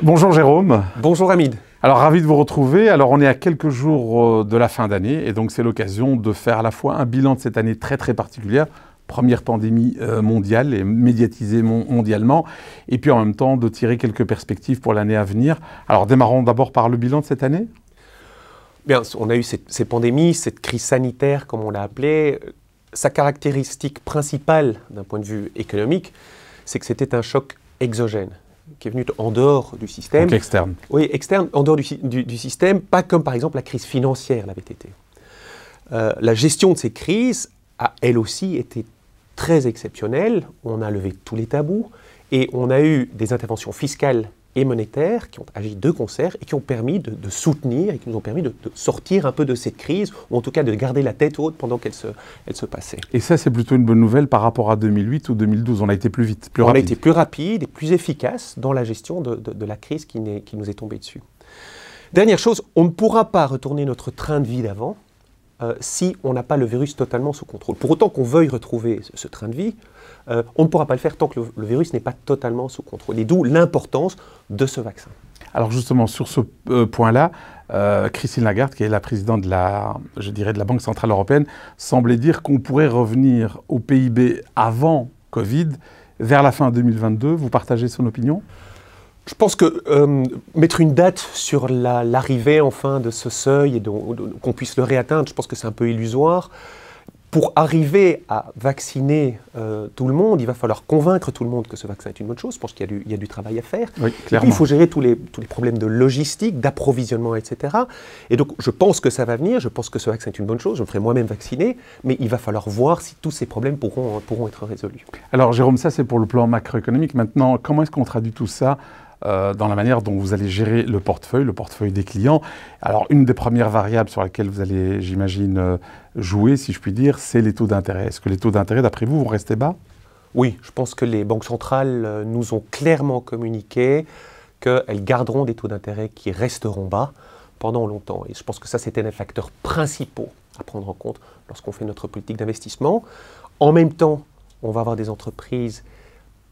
Bonjour Jérôme. Bonjour Hamid. Alors ravi de vous retrouver. Alors on est à quelques jours euh, de la fin d'année et donc c'est l'occasion de faire à la fois un bilan de cette année très très particulière, première pandémie euh, mondiale et médiatisée mondialement, et puis en même temps de tirer quelques perspectives pour l'année à venir. Alors démarrons d'abord par le bilan de cette année. Bien, on a eu ces pandémies, cette crise sanitaire comme on l'a appelée. Sa caractéristique principale d'un point de vue économique, c'est que c'était un choc exogène qui est venue en dehors du système. Donc externe. Oui, externe, en dehors du, système, pas comme par exemple la crise financière, la BTT. Euh, la gestion de ces crises a elle aussi été très exceptionnelle. On a levé tous les tabous et on a eu des interventions fiscales et monétaires qui ont agi de concert et qui ont permis de, soutenir et qui nous ont permis de, sortir un peu de cette crise, ou en tout cas de garder la tête haute pendant qu'elle se, elle se passait. Et ça, c'est plutôt une bonne nouvelle par rapport à 2008 ou 2012. On a été plus vite, plus rapide. On a été plus rapide et plus efficace dans la gestion de, de la crise qui, qui nous est tombée dessus. Dernière chose, on ne pourra pas retourner notre train de vie d'avant. Euh, si on n'a pas le virus totalement sous contrôle. Pour autant qu'on veuille retrouver ce, train de vie, euh, on ne pourra pas le faire tant que le, virus n'est pas totalement sous contrôle. Et d'où l'importance de ce vaccin. Alors justement, sur ce euh, point-là, Christine Lagarde, qui est la présidente de la, je dirais, de la Banque Centrale Européenne, semblait dire qu'on pourrait revenir au PIB avant Covid vers la fin 2022. Vous partagez son opinion je pense que euh, mettre une date sur l'arrivée enfin de ce seuil et qu'on puisse le réatteindre, je pense que c'est un peu illusoire. Pour arriver à vacciner euh, tout le monde, il va falloir convaincre tout le monde que ce vaccin est une bonne chose. Je pense qu'il y, a du travail à faire. il faut gérer tous les, tous les problèmes de logistique, d'approvisionnement, etc. Et donc, je pense que ça va venir. Je pense que ce vaccin est une bonne chose. Je me ferai moi-même vacciner. Mais il va falloir voir si tous ces problèmes pourront, pourront être résolus. Alors, Jérôme, ça, c'est pour le plan macroéconomique. Maintenant, comment est-ce qu'on traduit tout ça euh, dans la manière dont vous allez gérer le portefeuille, le portefeuille des clients. Alors, une des premières variables sur laquelle vous allez, j'imagine, euh, jouer, si je puis dire, c'est les taux d'intérêt. Est-ce que les taux d'intérêt, d'après vous, vont rester bas Oui, je pense que les banques centrales euh, nous ont clairement communiqué qu'elles garderont des taux d'intérêt qui resteront bas pendant longtemps. Et je pense que ça, c'était un des facteurs principaux à prendre en compte lorsqu'on fait notre politique d'investissement. En même temps, on va avoir des entreprises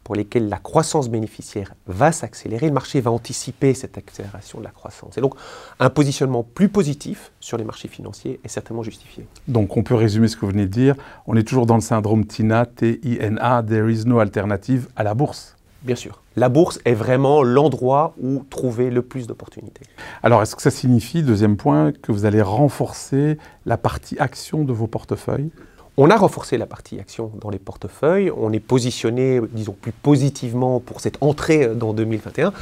pour lesquels la croissance bénéficiaire va s'accélérer, le marché va anticiper cette accélération de la croissance. Et donc, un positionnement plus positif sur les marchés financiers est certainement justifié. Donc, on peut résumer ce que vous venez de dire. On est toujours dans le syndrome TINA, T-I-N-A, There is no alternative à la bourse. Bien sûr. La bourse est vraiment l'endroit où trouver le plus d'opportunités. Alors, est-ce que ça signifie, deuxième point, que vous allez renforcer la partie action de vos portefeuilles on a renforcé la partie action dans les portefeuilles, on est positionné, disons, plus positivement pour cette entrée euh, dans 2021,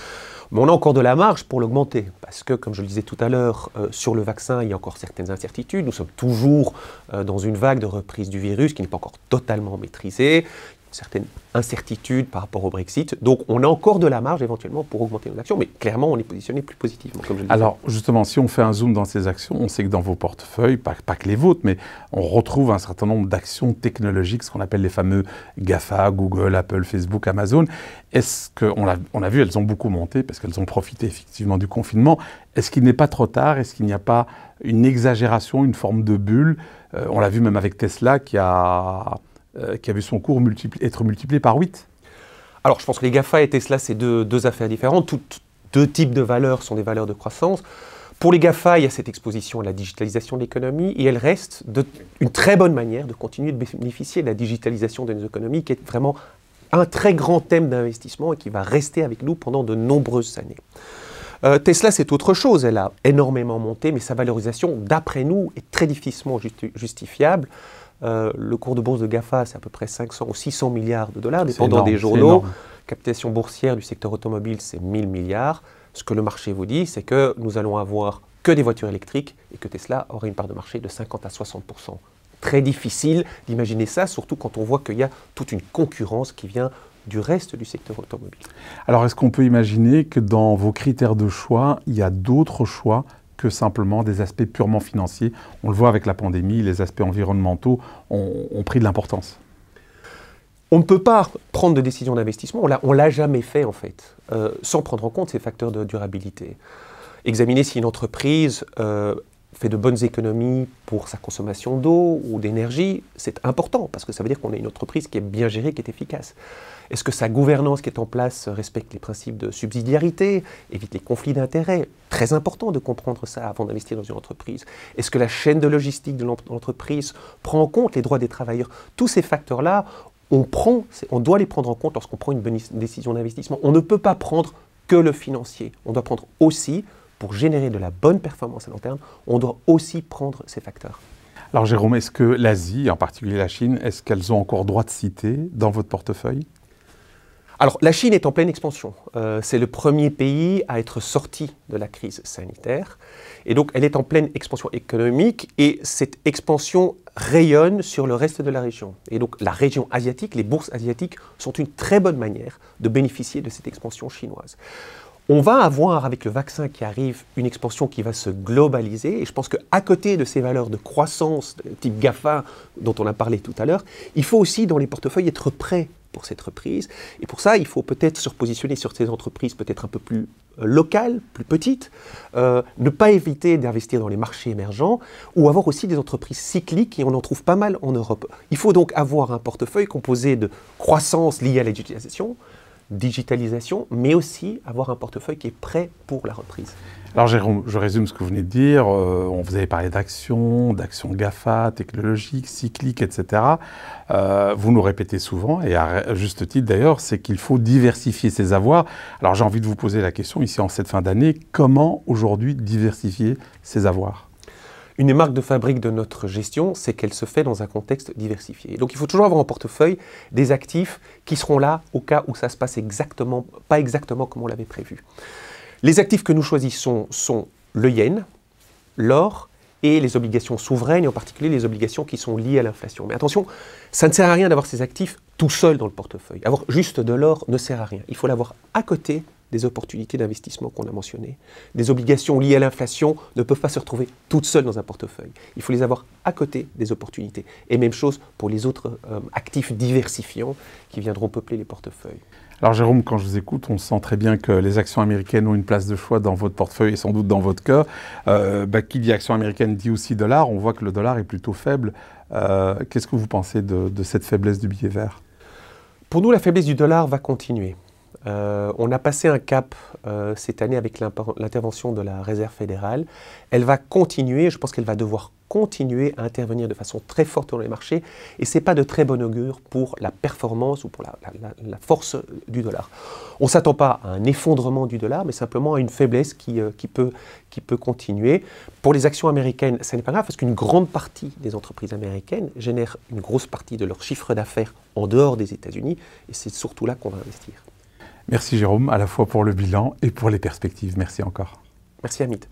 mais on a encore de la marge pour l'augmenter, parce que, comme je le disais tout à l'heure, euh, sur le vaccin, il y a encore certaines incertitudes, nous sommes toujours euh, dans une vague de reprise du virus qui n'est pas encore totalement maîtrisée, certaines incertitudes par rapport au Brexit. Donc on a encore de la marge éventuellement pour augmenter nos actions, mais clairement on est positionné plus positivement. Alors justement, si on fait un zoom dans ces actions, on sait que dans vos portefeuilles, pas, que les vôtres, mais on retrouve un certain nombre d'actions technologiques, ce qu'on appelle les fameux GAFA, Google, Apple, Facebook, Amazon. Est-ce qu'on a, on a vu, elles ont beaucoup monté parce qu'elles ont profité effectivement du confinement. Est-ce qu'il n'est pas trop tard Est-ce qu'il n'y a pas une exagération, une forme de bulle euh, On l'a vu même avec Tesla qui a euh, qui avait vu son cours être multiplié par 8 Alors je pense que les GAFA et Tesla, c'est deux, affaires différentes. deux types de valeurs sont des valeurs de croissance. Pour les GAFA, il y a cette exposition à la digitalisation de l'économie et elle reste de, une très bonne manière de continuer de bénéficier de la digitalisation de nos économies qui est vraiment un très grand thème d'investissement et qui va rester avec nous pendant de nombreuses années. Euh, Tesla, c'est autre chose. Elle a énormément monté, mais sa valorisation, d'après nous, est très difficilement justifiable euh, le cours de bourse de GAFA, c'est à peu près 500 ou 600 milliards de dollars, dépendant des journaux. Captation boursière du secteur automobile, c'est 1000 milliards. Ce que le marché vous dit, c'est que nous allons avoir que des voitures électriques et que Tesla aurait une part de marché de 50 à 60 Très difficile d'imaginer ça, surtout quand on voit qu'il y a toute une concurrence qui vient du reste du secteur automobile. Alors, est-ce qu'on peut imaginer que dans vos critères de choix, il y a d'autres choix que simplement des aspects purement financiers. On le voit avec la pandémie, les aspects environnementaux ont, pris de l'importance. On ne peut pas prendre de décision d'investissement, on ne l'a jamais fait en fait, euh, sans prendre en compte ces facteurs de durabilité. Examiner si une entreprise euh, fait de bonnes économies pour sa consommation d'eau ou d'énergie, c'est important parce que ça veut dire qu'on a une entreprise qui est bien gérée, qui est efficace. Est-ce que sa gouvernance qui est en place respecte les principes de subsidiarité, évite les conflits d'intérêts Très important de comprendre ça avant d'investir dans une entreprise. Est-ce que la chaîne de logistique de l'entreprise prend en compte les droits des travailleurs Tous ces facteurs-là, on, prend, on doit les prendre en compte lorsqu'on prend une bonne décision d'investissement. On ne peut pas prendre que le financier. On doit prendre aussi pour générer de la bonne performance à long terme, on doit aussi prendre ces facteurs. Alors Jérôme, est-ce que l'Asie, en particulier la Chine, est-ce qu'elles ont encore droit de citer dans votre portefeuille alors, la Chine est en pleine expansion. Euh, c'est le premier pays à être sorti de la crise sanitaire. Et donc, elle est en pleine expansion économique et cette expansion rayonne sur le reste de la région. Et donc, la région asiatique, les bourses asiatiques sont une très bonne manière de bénéficier de cette expansion chinoise. On va avoir avec le vaccin qui arrive une expansion qui va se globaliser et je pense qu'à côté de ces valeurs de croissance type GAFA dont on a parlé tout à l'heure, il faut aussi dans les portefeuilles être prêt pour cette reprise et pour ça il faut peut-être se repositionner sur ces entreprises peut-être un peu plus euh, locales, plus petites, euh, ne pas éviter d'investir dans les marchés émergents ou avoir aussi des entreprises cycliques et on en trouve pas mal en Europe. Il faut donc avoir un portefeuille composé de croissance liée à l'éducation, digitalisation, mais aussi avoir un portefeuille qui est prêt pour la reprise. Alors Jérôme, je résume ce que vous venez de dire. Euh, on vous avait parlé d'actions, d'actions GAFA, technologiques, cycliques, etc. Euh, vous nous répétez souvent, et à juste titre d'ailleurs, c'est qu'il faut diversifier ses avoirs. Alors j'ai envie de vous poser la question ici en cette fin d'année, comment aujourd'hui diversifier ses avoirs une marque de fabrique de notre gestion, c'est qu'elle se fait dans un contexte diversifié. Donc il faut toujours avoir en portefeuille des actifs qui seront là au cas où ça se passe exactement, pas exactement comme on l'avait prévu. Les actifs que nous choisissons sont le yen, l'or et les obligations souveraines, en particulier les obligations qui sont liées à l'inflation. Mais attention, ça ne sert à rien d'avoir ces actifs tout seul dans le portefeuille. Avoir juste de l'or ne sert à rien. Il faut l'avoir à côté des opportunités d'investissement qu'on a mentionnées, des obligations liées à l'inflation ne peuvent pas se retrouver toutes seules dans un portefeuille. Il faut les avoir à côté des opportunités. Et même chose pour les autres euh, actifs diversifiants qui viendront peupler les portefeuilles. Alors Jérôme, quand je vous écoute, on sent très bien que les actions américaines ont une place de choix dans votre portefeuille et sans doute dans votre cœur. Euh, bah, qui dit actions américaines dit aussi dollar. On voit que le dollar est plutôt faible. Euh, qu'est-ce que vous pensez de cette faiblesse du billet vert Pour nous, la faiblesse du dollar va continuer. Euh, on a passé un cap euh, cette année avec l'intervention de la Réserve fédérale. Elle va continuer, je pense qu'elle va devoir continuer à intervenir de façon très forte dans les marchés et ce n'est pas de très bon augure pour la performance ou pour la, force euh, du dollar. On ne s'attend pas à un effondrement du dollar, mais simplement à une faiblesse qui, peut, qui peut continuer. Pour les actions américaines, ce n'est pas grave parce qu'une grande partie des entreprises américaines génèrent une grosse partie de leur chiffre d'affaires en dehors des États-Unis et c'est surtout là qu'on va investir. Merci Jérôme, à la fois pour le bilan et pour les perspectives. Merci encore. Merci Hamid.